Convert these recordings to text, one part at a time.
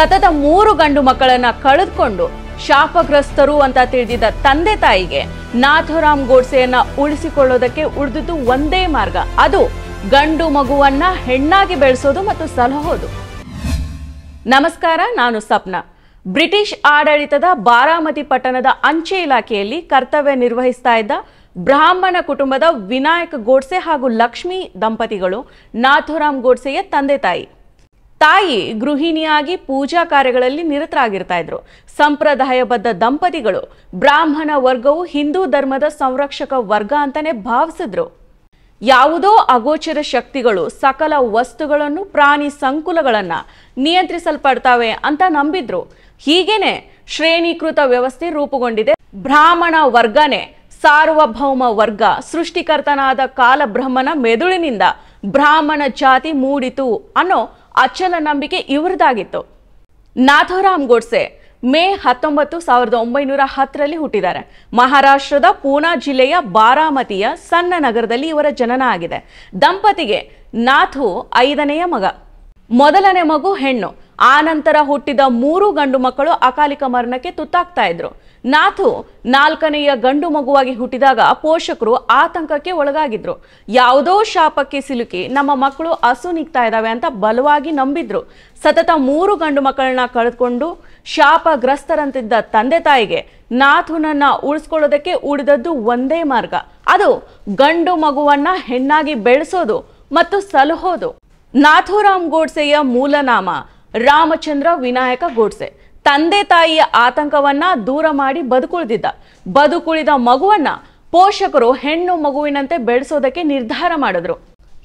ಸತತ ಮೂರು ಗಂಡು ಮಕ್ಕಳನ್ನ ಕಳೆದುಕೊಂಡು ಶಾಪಗ್ರಸ್ತರು ಅಂತ ತಿಳಿದಿದ್ದ ತಂದೆ ತಾಯಿಗೆ ನಾಥರಾಮ್ ಗೋಡ್ಸೆಯನ್ನ ಉಳಿಸಿಕೊಳ್ಳೋದಕ್ಕೆ ಉಳಿದಿದ್ದು ಒಂದೇ ಮಾರ್ಗ ಅದು ಗಂಡು ಮಗುವನ್ನ ಹೆಣ್ಣಾಗಿ ಬೆಳೆಸೋದು ಮತ್ತು ಸಲಹೋದು ನಮಸ್ಕಾರ ನಾನು ಸಪ್ನ ಬ್ರಿಟಿಷ್ ಆಡಳಿತದ ಬಾರಾಮತಿ ಪಟ್ಟಣದ ಅಂಚೆ ಇಲಾಖೆಯಲ್ಲಿ ಕರ್ತವ್ಯ ನಿರ್ವಹಿಸ್ತಾ ಇದ್ದ ಬ್ರಾಹ್ಮಣ ಕುಟುಂಬದ ವಿನಾಯಕ ಗೋಡ್ಸೆ ಹಾಗೂ ಲಕ್ಷ್ಮಿ ದಂಪತಿಗಳು ನಾಥುರಾಮ್ ಗೋಡ್ಸೆಯ ತಂದೆ ತಾಯಿ ತಾಯಿ ಗೃಹಿಣಿಯಾಗಿ ಪೂಜಾ ಕಾರ್ಯಗಳಲ್ಲಿ ನಿರತರಾಗಿರ್ತಾ ಇದ್ರು ಸಂಪ್ರದಾಯಬದ್ಧ ದಂಪತಿಗಳು ಬ್ರಾಹ್ಮಣ ವರ್ಗವು ಹಿಂದೂ ಧರ್ಮದ ಸಂರಕ್ಷಕ ವರ್ಗ ಅಂತಾನೆ ಭಾವಿಸಿದ್ರು ಯಾವುದೋ ಅಗೋಚರ ಶಕ್ತಿಗಳು ಸಕಲ ವಸ್ತುಗಳನ್ನು ಪ್ರಾಣಿ ಸಂಕುಲಗಳನ್ನು ನಿಯಂತ್ರಿಸಲ್ಪಡ್ತಾವೆ ಅಂತ ನಂಬಿದ್ರು ಹೀಗೇನೆ ಶ್ರೇಣೀಕೃತ ವ್ಯವಸ್ಥೆ ರೂಪುಗೊಂಡಿದೆ ಬ್ರಾಹ್ಮಣ ವರ್ಗನೇ ಸಾರ್ವಭೌಮ ವರ್ಗ ಸೃಷ್ಟಿಕರ್ತನಾದ ಕಾಲಬ್ರಹ್ಮನ ಮೆದುಳಿನಿಂದ ಬ್ರಾಹ್ಮಣ ಜಾತಿ ಮೂಡಿತು ಅನ್ನೋ ಅಚಲ ನಂಬಿಕೆ ಇವರದಾಗಿತ್ತು ನಾಥೋರಾಮ್ ಗೋಡ್ಸೆ ಮೇ ಹತ್ತೊಂಬತ್ತು ಸಾವಿರದ ಒಂಬೈನೂರ ಹತ್ತರಲ್ಲಿ ಹುಟ್ಟಿದ್ದಾರೆ ಮಹಾರಾಷ್ಟ್ರದ ಪೂನಾ ಜಿಲ್ಲೆಯ ಬಾರಾಮತಿಯ ಸಣ್ಣ ನಗರದಲ್ಲಿ ಇವರ ಜನನ ಆಗಿದೆ ದಂಪತಿಗೆ ನಾಥು ಐದನೆಯ ಮಗ ಮೊದಲನೇ ಮಗು ಹೆಣ್ಣು ಆನಂತರ ಹುಟ್ಟಿದ ಮೂರು ಗಂಡು ಮಕ್ಕಳು ಅಕಾಲಿಕ ಮರಣಕ್ಕೆ ತುತ್ತಾಗ್ತಾ ಇದ್ರು ನಾಥು ನಾಲ್ಕನೆಯ ಗಂಡು ಮಗುವಾಗಿ ಹುಟ್ಟಿದಾಗ ಪೋಷಕರು ಆತಂಕಕ್ಕೆ ಒಳಗಾಗಿದ್ರು ಯಾವುದೋ ಶಾಪಕ್ಕೆ ಸಿಲುಕಿ ನಮ್ಮ ಮಕ್ಕಳು ಹಸು ನಿಗ್ತಾ ಇದ್ದಾವೆ ಅಂತ ಬಲವಾಗಿ ನಂಬಿದ್ರು ಸತತ ಮೂರು ಗಂಡು ಮಕ್ಕಳನ್ನ ಕಳೆದುಕೊಂಡು ಶಾಪಗ್ರಸ್ತರಂತಿದ್ದ ತಂದೆ ತಾಯಿಗೆ ನಾಥುನನ್ನ ಉಳಿಸ್ಕೊಳ್ಳೋದಕ್ಕೆ ಉಳಿದದ್ದು ಒಂದೇ ಮಾರ್ಗ ಅದು ಗಂಡು ಮಗುವನ್ನ ಹೆಣ್ಣಾಗಿ ಬೆಳೆಸೋದು ಮತ್ತು ಸಲಹೋದು ನಾಥುರಾಮ್ ಗೋಡ್ಸೆಯ ಮೂಲನಾಮ ರಾಮಚಂದ್ರ ವಿನಾಯಕ ಗೋಡ್ಸೆ ತಂದೆ ತಾಯಿಯ ಆತಂಕವನ್ನ ದೂರ ಮಾಡಿ ಬದುಕುಳಿದಿದ್ದ ಬದುಕುಳಿದ ಮಗುವನ್ನ ಪೋಷಕರು ಹೆಣ್ಣು ಮಗುವಿನಂತೆ ಬೆಳೆಸೋದಕ್ಕೆ ನಿರ್ಧಾರ ಮಾಡಿದ್ರು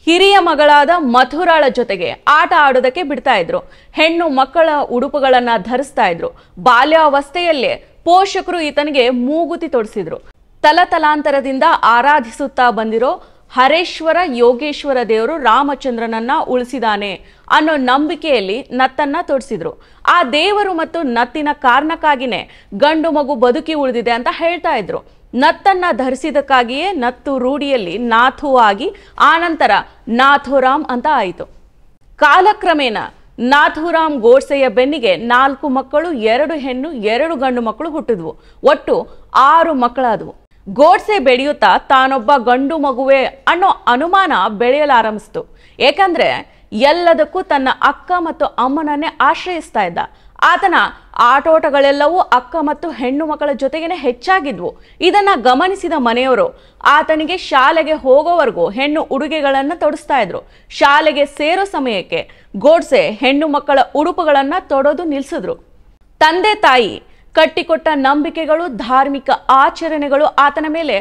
ಹಿರಿಯ ಮಗಳಾದ ಮಥುರಾಳ ಜೊತೆಗೆ ಆಟ ಆಡೋದಕ್ಕೆ ಬಿಡ್ತಾ ಇದ್ರು ಹೆಣ್ಣು ಮಕ್ಕಳ ಉಡುಪುಗಳನ್ನ ಧರಿಸ್ತಾ ಇದ್ರು ಬಾಲ್ಯಾವಸ್ಥೆಯಲ್ಲೇ ಪೋಷಕರು ಈತನಿಗೆ ಮೂಗುತಿ ತೊಡಿಸಿದ್ರು ತಲತಲಾಂತರದಿಂದ ಆರಾಧಿಸುತ್ತಾ ಬಂದಿರೋ ಹರೇಶ್ವರ ಯೋಗೇಶ್ವರ ದೇವರು ರಾಮಚಂದ್ರನನ್ನ ಉಳಿಸಿದಾನೆ ಅನ್ನೋ ನಂಬಿಕೆಯಲ್ಲಿ ನತ್ತನ್ನ ತೋರಿಸಿದ್ರು ಆ ದೇವರು ಮತ್ತು ನತ್ತಿನ ಕಾರಣಕ್ಕಾಗಿನೇ ಗಂಡು ಮಗು ಬದುಕಿ ಉಳಿದಿದೆ ಅಂತ ಹೇಳ್ತಾ ಇದ್ರು ನತ್ತನ್ನ ಧರಿಸಿದಕ್ಕಾಗಿಯೇ ನತ್ತು ರೂಢಿಯಲ್ಲಿ ನಾಥು ಆಗಿ ಆನಂತರ ನಾಥೋರಾಮ್ ಅಂತ ಆಯಿತು ಕಾಲಕ್ರಮೇಣ ನಾಥುರಾಮ್ ಗೋಡ್ಸೆಯ ಬೆನ್ನಿಗೆ ನಾಲ್ಕು ಮಕ್ಕಳು ಎರಡು ಹೆಣ್ಣು ಎರಡು ಗಂಡು ಮಕ್ಕಳು ಹುಟ್ಟಿದ್ವು ಒಟ್ಟು ಆರು ಮಕ್ಕಳಾದವು ಗೋಡ್ಸೆ ಬೆಳೆಯುತ್ತಾ ತಾನೊಬ್ಬ ಗಂಡು ಮಗುವೆ ಅನ್ನೋ ಅನುಮಾನ ಬೆಳೆಯಲಾರಂಭಿಸ್ತು ಏಕೆಂದ್ರೆ ಎಲ್ಲದಕ್ಕೂ ತನ್ನ ಅಕ್ಕ ಮತ್ತು ಅಮ್ಮನನ್ನೇ ಆಶ್ರಯಿಸ್ತಾ ಇದ್ದ ಆತನ ಆಟೋಟಗಳೆಲ್ಲವೂ ಅಕ್ಕ ಮತ್ತು ಹೆಣ್ಣು ಮಕ್ಕಳ ಜೊತೆಗೇನೆ ಹೆಚ್ಚಾಗಿದ್ವು ಇದನ್ನ ಗಮನಿಸಿದ ಮನೆಯವರು ಆತನಿಗೆ ಶಾಲೆಗೆ ಹೋಗೋವರೆಗೂ ಹೆಣ್ಣು ಉಡುಗೆಗಳನ್ನ ತೊಡಿಸ್ತಾ ಇದ್ರು ಶಾಲೆಗೆ ಸೇರೋ ಸಮಯಕ್ಕೆ ಗೋಡ್ಸೆ ಹೆಣ್ಣು ಮಕ್ಕಳ ಉಡುಪುಗಳನ್ನು ತೊಡೋದು ನಿಲ್ಸಿದ್ರು ತಂದೆ ತಾಯಿ ಕಟ್ಟಿಕೊಟ್ಟ ನಂಬಿಕೆಗಳು ಧಾರ್ಮಿಕ ಆಚರಣೆಗಳು ಆತನ ಮೇಲೆ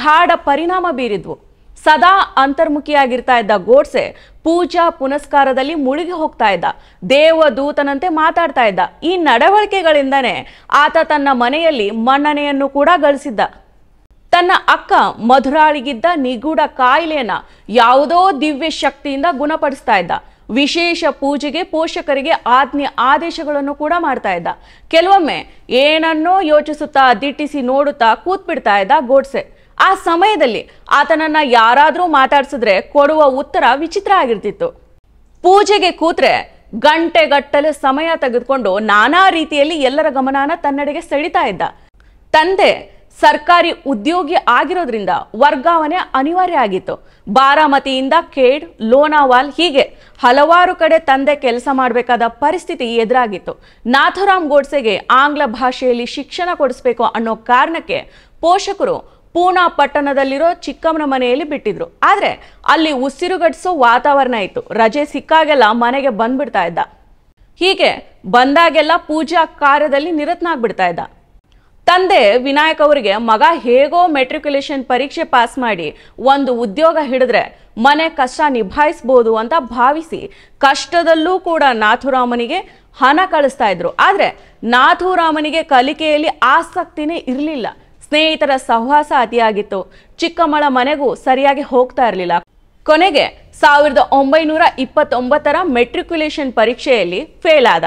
ಗಾಢ ಪರಿಣಾಮ ಬೀರಿದ್ವು ಸದಾ ಅಂತರ್ಮುಖಿಯಾಗಿರ್ತಾ ಇದ್ದ ಗೋಡ್ಸೆ ಪೂಜಾ ಪುನಸ್ಕಾರದಲ್ಲಿ ಮುಳುಗಿ ಹೋಗ್ತಾ ಇದ್ದ ದೇವ ದೂತನಂತೆ ಮಾತಾಡ್ತಾ ಇದ್ದ ಈ ನಡವಳಿಕೆಗಳಿಂದನೇ ಆತ ತನ್ನ ಮನೆಯಲ್ಲಿ ಮನ್ನಣೆಯನ್ನು ಕೂಡ ಗಳಿಸಿದ್ದ ತನ್ನ ಅಕ್ಕ ಮಧುರಾಳಿಗಿದ್ದ ನಿಗೂಢ ಕಾಯಿಲೆಯನ್ನ ಯಾವುದೋ ದಿವ್ಯ ಶಕ್ತಿಯಿಂದ ಗುಣಪಡಿಸ್ತಾ ಇದ್ದ ವಿಶೇಷ ಪೂಜೆಗೆ ಪೋಷಕರಿಗೆ ಆಜ್ಞೆ ಆದೇಶಗಳನ್ನು ಕೂಡ ಮಾಡ್ತಾ ಇದ್ದ ಕೆಲವೊಮ್ಮೆ ಏನನ್ನೋ ಯೋಚಿಸುತ್ತಾ ದಿಟ್ಟಿಸಿ ನೋಡುತ್ತಾ ಬಿಡ್ತಾ ಇದ್ದ ಗೋಡ್ಸೆ ಆ ಸಮಯದಲ್ಲಿ ಆತನನ್ನ ಯಾರಾದರೂ ಮಾತಾಡ್ಸಿದ್ರೆ ಕೊಡುವ ಉತ್ತರ ವಿಚಿತ್ರ ಆಗಿರ್ತಿತ್ತು ಪೂಜೆಗೆ ಕೂತ್ರೆ ಗಂಟೆಗಟ್ಟಲೆ ಸಮಯ ತೆಗೆದುಕೊಂಡು ನಾನಾ ರೀತಿಯಲ್ಲಿ ಎಲ್ಲರ ಗಮನಾನ ತನ್ನಡೆಗೆ ಸೆಳಿತಾ ಇದ್ದ ತಂದೆ ಸರ್ಕಾರಿ ಉದ್ಯೋಗಿ ಆಗಿರೋದ್ರಿಂದ ವರ್ಗಾವಣೆ ಅನಿವಾರ್ಯ ಆಗಿತ್ತು ಬಾರಾಮತಿಯಿಂದ ಖೇಡ್ ಲೋನಾವಾಲ್ ಹೀಗೆ ಹಲವಾರು ಕಡೆ ತಂದೆ ಕೆಲಸ ಮಾಡಬೇಕಾದ ಪರಿಸ್ಥಿತಿ ಎದುರಾಗಿತ್ತು ನಾಥರಾಮ್ ಗೋಡ್ಸೆಗೆ ಆಂಗ್ಲ ಭಾಷೆಯಲ್ಲಿ ಶಿಕ್ಷಣ ಕೊಡಿಸ್ಬೇಕು ಅನ್ನೋ ಕಾರಣಕ್ಕೆ ಪೋಷಕರು ಪೂನಾ ಪಟ್ಟಣದಲ್ಲಿರೋ ಚಿಕ್ಕಮ್ಮನ ಮನೆಯಲ್ಲಿ ಬಿಟ್ಟಿದ್ರು ಆದರೆ ಅಲ್ಲಿ ಉಸಿರುಗಟ್ಟಿಸೋ ವಾತಾವರಣ ಇತ್ತು ರಜೆ ಸಿಕ್ಕಾಗೆಲ್ಲ ಮನೆಗೆ ಬಂದ್ಬಿಡ್ತಾ ಇದ್ದ ಹೀಗೆ ಬಂದಾಗೆಲ್ಲ ಪೂಜಾ ಕಾರ್ಯದಲ್ಲಿ ನಿರತ್ನಾಗ್ಬಿಡ್ತಾ ಇದ್ದ ತಂದೆ ವಿನಾಯಕ್ ಅವರಿಗೆ ಮಗ ಹೇಗೋ ಮೆಟ್ರಿಕ್ಯುಲೇಷನ್ ಪರೀಕ್ಷೆ ಪಾಸ್ ಮಾಡಿ ಒಂದು ಉದ್ಯೋಗ ಹಿಡಿದ್ರೆ ಮನೆ ಕಷ್ಟ ನಿಭಾಯಿಸ್ಬೋದು ಅಂತ ಭಾವಿಸಿ ಕಷ್ಟದಲ್ಲೂ ಕೂಡ ನಾಥುರಾಮನಿಗೆ ಹಣ ಕಳಿಸ್ತಾ ಇದ್ರು ಆದರೆ ನಾಥುರಾಮನಿಗೆ ಕಲಿಕೆಯಲ್ಲಿ ಆಸಕ್ತಿನೇ ಇರಲಿಲ್ಲ ಸ್ನೇಹಿತರ ಸಹವಾಸ ಅತಿಯಾಗಿತ್ತು ಚಿಕ್ಕಮ್ಮಳ ಮನೆಗೂ ಸರಿಯಾಗಿ ಹೋಗ್ತಾ ಇರಲಿಲ್ಲ ಕೊನೆಗೆ ಸಾವಿರದ ಒಂಬೈನೂರ ಇಪ್ಪತ್ತೊಂಬತ್ತರ ಮೆಟ್ರಿಕ್ಯುಲೇಷನ್ ಪರೀಕ್ಷೆಯಲ್ಲಿ ಫೇಲ್ ಆದ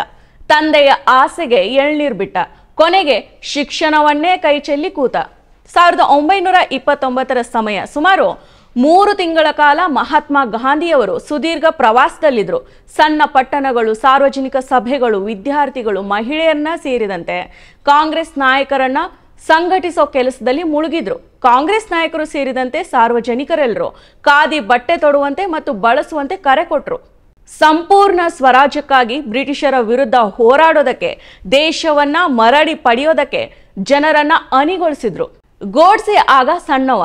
ತಂದೆಯ ಆಸೆಗೆ ಎಳ್ನೀರ್ ಬಿಟ್ಟ ಕೊನೆಗೆ ಶಿಕ್ಷಣವನ್ನೇ ಕೈ ಚೆಲ್ಲಿ ಕೂತ ಸಾವಿರದ ಒಂಬೈನೂರ ಇಪ್ಪತ್ತೊಂಬತ್ತರ ಸಮಯ ಸುಮಾರು ಮೂರು ತಿಂಗಳ ಕಾಲ ಮಹಾತ್ಮ ಗಾಂಧಿಯವರು ಸುದೀರ್ಘ ಪ್ರವಾಸದಲ್ಲಿದ್ದರು ಸಣ್ಣ ಪಟ್ಟಣಗಳು ಸಾರ್ವಜನಿಕ ಸಭೆಗಳು ವಿದ್ಯಾರ್ಥಿಗಳು ಮಹಿಳೆಯರನ್ನ ಸೇರಿದಂತೆ ಕಾಂಗ್ರೆಸ್ ನಾಯಕರನ್ನ ಸಂಘಟಿಸೋ ಕೆಲಸದಲ್ಲಿ ಮುಳುಗಿದ್ರು ಕಾಂಗ್ರೆಸ್ ನಾಯಕರು ಸೇರಿದಂತೆ ಸಾರ್ವಜನಿಕರೆಲ್ಲರೂ ಖಾದಿ ಬಟ್ಟೆ ತೊಡುವಂತೆ ಮತ್ತು ಬಳಸುವಂತೆ ಕರೆ ಕೊಟ್ಟರು ಸಂಪೂರ್ಣ ಸ್ವರಾಜ್ಯಕ್ಕಾಗಿ ಬ್ರಿಟಿಷರ ವಿರುದ್ಧ ಹೋರಾಡೋದಕ್ಕೆ ದೇಶವನ್ನ ಮರಳಿ ಪಡೆಯೋದಕ್ಕೆ ಜನರನ್ನ ಅನಿಗೊಳಿಸಿದ್ರು ಗೋಡ್ಸೆ ಆಗ ಸಣ್ಣವ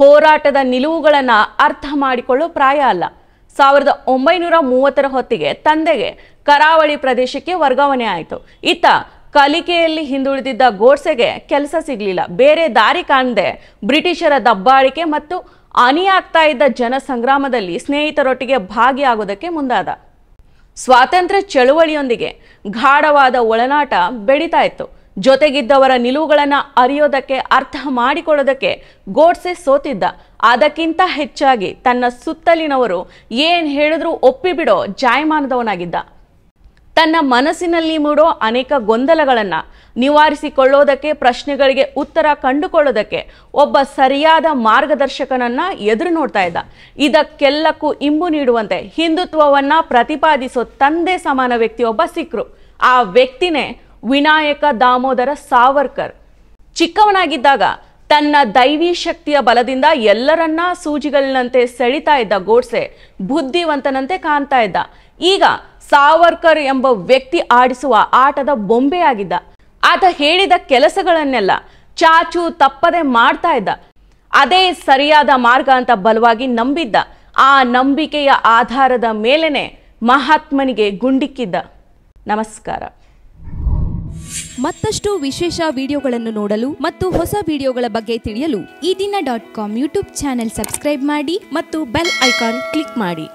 ಹೋರಾಟದ ನಿಲುವುಗಳನ್ನ ಅರ್ಥ ಮಾಡಿಕೊಳ್ಳೋ ಪ್ರಾಯ ಅಲ್ಲ ಸಾವಿರದ ಒಂಬೈನೂರ ಮೂವತ್ತರ ಹೊತ್ತಿಗೆ ತಂದೆಗೆ ಕರಾವಳಿ ಪ್ರದೇಶಕ್ಕೆ ವರ್ಗಾವಣೆ ಆಯಿತು ಇತ್ತ ಕಲಿಕೆಯಲ್ಲಿ ಹಿಂದುಳಿದಿದ್ದ ಗೋಡ್ಸೆಗೆ ಕೆಲಸ ಸಿಗಲಿಲ್ಲ ಬೇರೆ ದಾರಿ ಕಾಣದೆ ಬ್ರಿಟಿಷರ ದಬ್ಬಾಳಿಕೆ ಮತ್ತು ಅನಿಯಾಗ್ತಾ ಇದ್ದ ಜನ ಸಂಗ್ರಾಮದಲ್ಲಿ ಸ್ನೇಹಿತರೊಟ್ಟಿಗೆ ಭಾಗಿಯಾಗೋದಕ್ಕೆ ಮುಂದಾದ ಸ್ವಾತಂತ್ರ್ಯ ಚಳುವಳಿಯೊಂದಿಗೆ ಗಾಢವಾದ ಒಳನಾಟ ಬೆಳೀತಾ ಇತ್ತು ಜೊತೆಗಿದ್ದವರ ನಿಲುವುಗಳನ್ನು ಅರಿಯೋದಕ್ಕೆ ಅರ್ಥ ಮಾಡಿಕೊಳ್ಳೋದಕ್ಕೆ ಗೋಡ್ಸೆ ಸೋತಿದ್ದ ಅದಕ್ಕಿಂತ ಹೆಚ್ಚಾಗಿ ತನ್ನ ಸುತ್ತಲಿನವರು ಏನು ಹೇಳಿದ್ರೂ ಒಪ್ಪಿಬಿಡೋ ಜಾಯಮಾನದವನಾಗಿದ್ದ ತನ್ನ ಮನಸ್ಸಿನಲ್ಲಿ ಮೂಡೋ ಅನೇಕ ಗೊಂದಲಗಳನ್ನು ನಿವಾರಿಸಿಕೊಳ್ಳೋದಕ್ಕೆ ಪ್ರಶ್ನೆಗಳಿಗೆ ಉತ್ತರ ಕಂಡುಕೊಳ್ಳೋದಕ್ಕೆ ಒಬ್ಬ ಸರಿಯಾದ ಮಾರ್ಗದರ್ಶಕನನ್ನ ಎದುರು ನೋಡ್ತಾ ಇದ್ದ ಇದಕ್ಕೆಲ್ಲಕ್ಕೂ ಇಂಬು ನೀಡುವಂತೆ ಹಿಂದುತ್ವವನ್ನು ಪ್ರತಿಪಾದಿಸೋ ತಂದೆ ಸಮಾನ ವ್ಯಕ್ತಿಯೊಬ್ಬ ಸಿಕ್ಕರು ಆ ವ್ಯಕ್ತಿನೇ ವಿನಾಯಕ ದಾಮೋದರ ಸಾವರ್ಕರ್ ಚಿಕ್ಕವನಾಗಿದ್ದಾಗ ತನ್ನ ದೈವಿ ಶಕ್ತಿಯ ಬಲದಿಂದ ಎಲ್ಲರನ್ನ ಸೂಜಿಗಳಂತೆ ಸೆಳಿತಾ ಇದ್ದ ಗೋಡ್ಸೆ ಬುದ್ಧಿವಂತನಂತೆ ಕಾಣ್ತಾ ಇದ್ದ ಈಗ ಸಾವರ್ಕರ್ ಎಂಬ ವ್ಯಕ್ತಿ ಆಡಿಸುವ ಆಟದ ಬೊಂಬೆಯಾಗಿದ್ದ ಆತ ಹೇಳಿದ ಕೆಲಸಗಳನ್ನೆಲ್ಲ ಚಾಚು ತಪ್ಪದೆ ಮಾಡ್ತಾ ಇದ್ದ ಅದೇ ಸರಿಯಾದ ಮಾರ್ಗ ಅಂತ ಬಲವಾಗಿ ನಂಬಿದ್ದ ಆ ನಂಬಿಕೆಯ ಆಧಾರದ ಮೇಲೆನೆ ಮಹಾತ್ಮನಿಗೆ ಗುಂಡಿಕ್ಕಿದ್ದ ನಮಸ್ಕಾರ ಮತ್ತಷ್ಟು ವಿಶೇಷ ವಿಡಿಯೋಗಳನ್ನು ನೋಡಲು ಮತ್ತು ಹೊಸ ವಿಡಿಯೋಗಳ ಬಗ್ಗೆ ತಿಳಿಯಲು ಈ ದಿನ dot com YouTube channel subscribe ಮಾಡಿ ಮತ್ತು ಬೆಲ್ ಐಕಾನ್ ಕ್ಲಿಕ್ ಮಾಡಿ